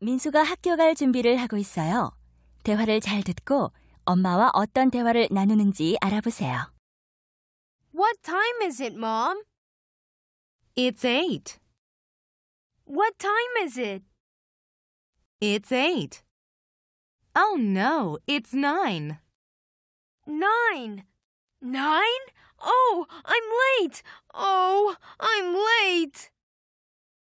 민수가 학교 갈 준비를 하고 있어요. 대화를 잘 듣고 엄마와 어떤 대화를 나누는지 알아보세요. What time is it, Mom? It's 8. What time is it? It's 8. Oh no, it's 9. 9. 9? Oh, I'm late. Oh, I'm late.